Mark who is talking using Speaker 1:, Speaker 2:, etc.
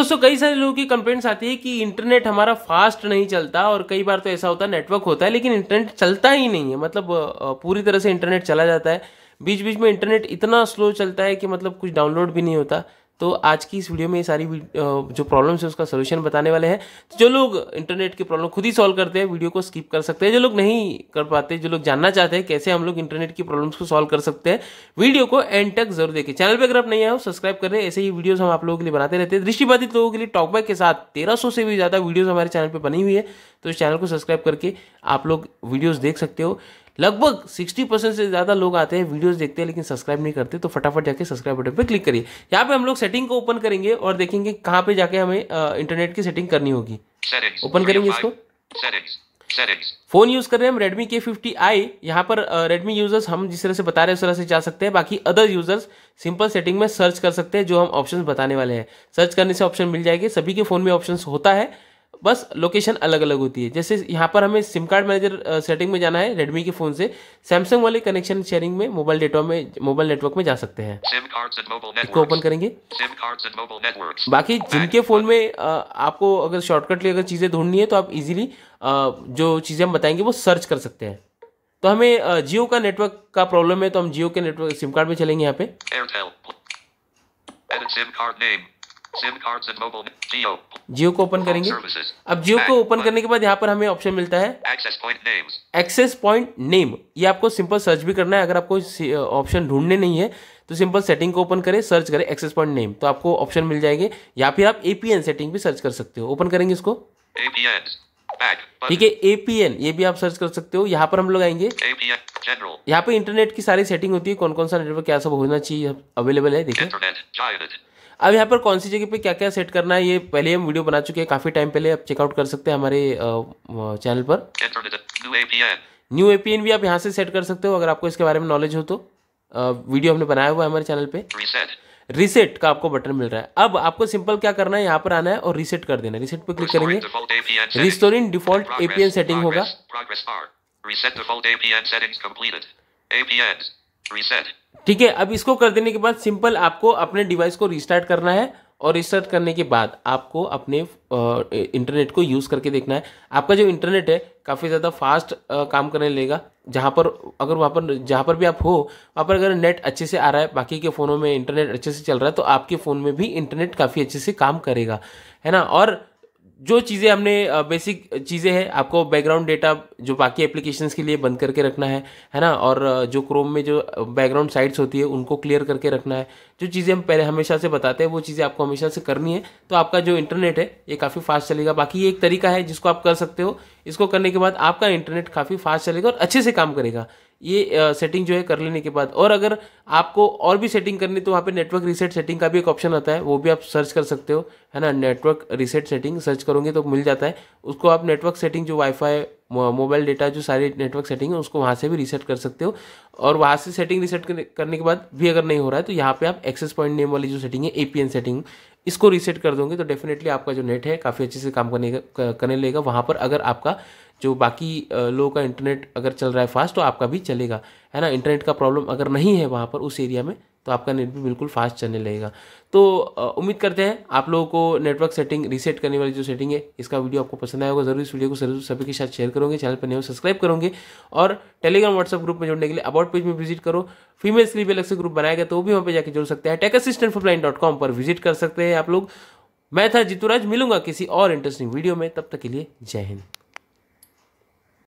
Speaker 1: दोस्तों कई सारे लोगों की कंप्लेंट्स आती है कि इंटरनेट हमारा फास्ट नहीं चलता और कई बार तो ऐसा होता है नेटवर्क होता है लेकिन इंटरनेट चलता ही नहीं है मतलब पूरी तरह से इंटरनेट चला जाता है बीच बीच में इंटरनेट इतना स्लो चलता है कि मतलब कुछ डाउनलोड भी नहीं होता तो आज की इस वीडियो में ये सारी जो प्रॉब्लम्स है उसका सोल्यूशन बताने वाले हैं तो जो लोग इंटरनेट की प्रॉब्लम खुद ही सॉल्व करते हैं वीडियो को स्किप कर सकते हैं जो लोग नहीं कर पाते जो लोग जानना चाहते हैं कैसे हम लोग इंटरनेट की प्रॉब्लम्स को सॉल्व कर सकते हैं वीडियो को एंड तक जरूर देखें चैनल पर अगर आप नहीं आए हो सब्सक्राइब करें ऐसे ही वीडियोज हम आप लोगों के लिए बनाते रहते हैं दृष्टिबाधित लोगों के लिए टॉकबैक के साथ तेरह से भी ज़्यादा वीडियोज़ हमारे चैनल पर बनी हुई है तो इस चैनल को सब्सक्राइब करके आप लोग वीडियोज़ देख सकते हो लगभग सिक्सटी परसेंट से ज़्यादा लोग आते हैं वीडियोस देखते हैं लेकिन सब्सक्राइब नहीं करते तो फटाफट जाके सब्सक्राइब बटन पर क्लिक करिए यहाँ पे हम लोग सेटिंग को ओपन करेंगे और देखेंगे कहाँ पे जाके हमें इंटरनेट की सेटिंग करनी होगी ओपन करेंगे इसको फोन यूज कर रहे हैं हम रेडमी के फिफ्टी आई यहाँ पर रेडमी यूजर्स हम जिस तरह से बता रहे हैं उस तरह से जा सकते हैं बाकी अदर यूजर्स सिंपल सेटिंग में सर्च कर सकते हैं जो हम ऑप्शंस बताने वाले हैं सर्च करने से ऑप्शन मिल जाएंगे सभी के फोन में ऑप्शंस होता है बस लोकेशन अलग अलग होती है जैसे यहाँ पर हमें सिम कार्ड मैनेजर सेटिंग में जाना है रेडमी के फोन से सैमसंग वाले कनेक्शन शेयरिंग में मोबाइल डेटा में मोबाइल नेटवर्क में जा सकते हैं इसको ओपन करेंगे बाकी जिनके फोन में आपको अगर शॉर्टकट अगर चीज़ें ढूंढनी है तो आप इजिली जो चीज़ें हम बताएंगे वो सर्च कर सकते हैं तो हमें जियो का नेटवर्क का प्रॉब्लम है तो हम जियो के नेटवर्क सिम कार्ड में चलेंगे यहाँ पे जियो को ओपन करेंगे अब जियो को ओपन करने के बाद यहाँ पर हमें ऑप्शन मिलता है एक्सेस पॉइंट नेम ये आपको सिंपल सर्च भी करना है अगर आपको ऑप्शन ढूंढने नहीं है तो सिंपल सेटिंग को ओपन करें सर्च करें एक्सेस पॉइंट नेम तो आपको ऑप्शन मिल जाएंगे या फिर आप एपीएन सेटिंग भी सर्च कर सकते हो ओपन करेंगे इसको ठीक है एपीएन ये भी आप सर्च कर सकते हो यहाँ पर हम लोग आएंगे यहाँ पे इंटरनेट की सारी सेटिंग होती है कौन कौन सा नेटवर्क क्या सब होना चाहिए अवेलेबल है देखिए अब यहाँ पर कौन सी जगह पे क्या क्या सेट करना है ये पहले हम वीडियो बना चुके हैं काफ़ी टाइम पहले आप चेकआउट कर सकते हैं हमारे चैनल पर न्यू एपीएन भी आप यहाँ से सेट कर सकते हो अगर आपको इसके बारे में नॉलेज हो तो वीडियो हमने बनाया हुआ है हमारे चैनल पे रिसेट का आपको बटन मिल रहा है अब आपको सिंपल क्या करना है यहाँ पर आना है और रिसेट कर देना रिसेट पे क्लिक करेंगे रिस्टोरिंग डिफॉल्ट एपीएन सेटिंग होगा ठीक है अब इसको कर देने के बाद सिंपल आपको अपने डिवाइस को रिस्टार्ट करना है और रिस्टार्ट करने के बाद आपको अपने इंटरनेट को यूज़ करके देखना है आपका जो इंटरनेट है काफ़ी ज़्यादा फास्ट काम करने लगेगा जहाँ पर अगर वहाँ पर जहाँ पर भी आप हो वहाँ पर अगर नेट अच्छे से आ रहा है बाकी के फ़ोनों में इंटरनेट अच्छे से चल रहा है तो आपके फ़ोन में भी इंटरनेट काफ़ी अच्छे से काम करेगा है ना और जो चीज़ें हमने बेसिक चीज़ें हैं आपको बैकग्राउंड डेटा जो बाकी एप्लीकेशन के लिए बंद करके रखना है है ना और जो क्रोम में जो बैकग्राउंड साइट्स होती है उनको क्लियर करके रखना है जो चीज़ें हम पहले हमेशा से बताते हैं वो चीज़ें आपको हमेशा से करनी है तो आपका जो इंटरनेट है ये काफ़ी फास्ट चलेगा बाकी ये एक तरीका है जिसको आप कर सकते हो इसको करने के बाद आपका इंटरनेट काफ़ी फास्ट चलेगा और अच्छे से काम करेगा ये सेटिंग जो है कर लेने के बाद और अगर आपको और भी सेटिंग करनी तो वहाँ पे नेटवर्क रीसेट सेटिंग का भी एक ऑप्शन आता है वो भी आप सर्च कर सकते हो है ना नेटवर्क रीसेट सेटिंग सर्च करोगे तो मिल जाता है उसको आप नेटवर्क सेटिंग जो वाईफाई मोबाइल डेटा जो सारी नेटवर्क सेटिंग है उसको वहाँ से भी रीसेट कर सकते हो और वहाँ से सेटिंग रीसेट करने के बाद भी अगर नहीं हो रहा है तो यहाँ पे आप एक्सेस पॉइंट नेम वाली जो सेटिंग है एपीएन सेटिंग इसको रीसेट कर दोगे तो डेफिनेटली आपका जो नेट है काफ़ी अच्छे से काम करने करने लगेगा वहाँ पर अगर आपका जो बाकी लोगों का इंटरनेट अगर चल रहा है फास्ट तो आपका भी चलेगा है ना इंटरनेट का प्रॉब्लम अगर नहीं है वहाँ पर उस एरिया में तो आपका नेट भी बिल्कुल फास्ट चलने लगेगा तो उम्मीद करते हैं आप लोगों को नेटवर्क सेटिंग रीसेट करने वाली जो सेटिंग है इसका वीडियो आपको पसंद आया होगा जरूर इस वीडियो को जरूर सभी के साथ शेयर करोगे चैनल पर नए सब्सक्राइब करोगे और टेलीग्राम व्हाट्सअप ग्रुप में जुड़ने के लिए अबाउट पेज में विजिट करो फीमेल्स के लिए अलग से ग्रुप बनाया गया तो भी वहाँ पर जाकर जुड़ सकते हैं tech assistant for dot com पर विजिट कर सकते हैं आप लोग मैं था जीतूराज मिलूंगा किसी और इंटरेस्टिंग वीडियो में तब तक के लिए जय हिंद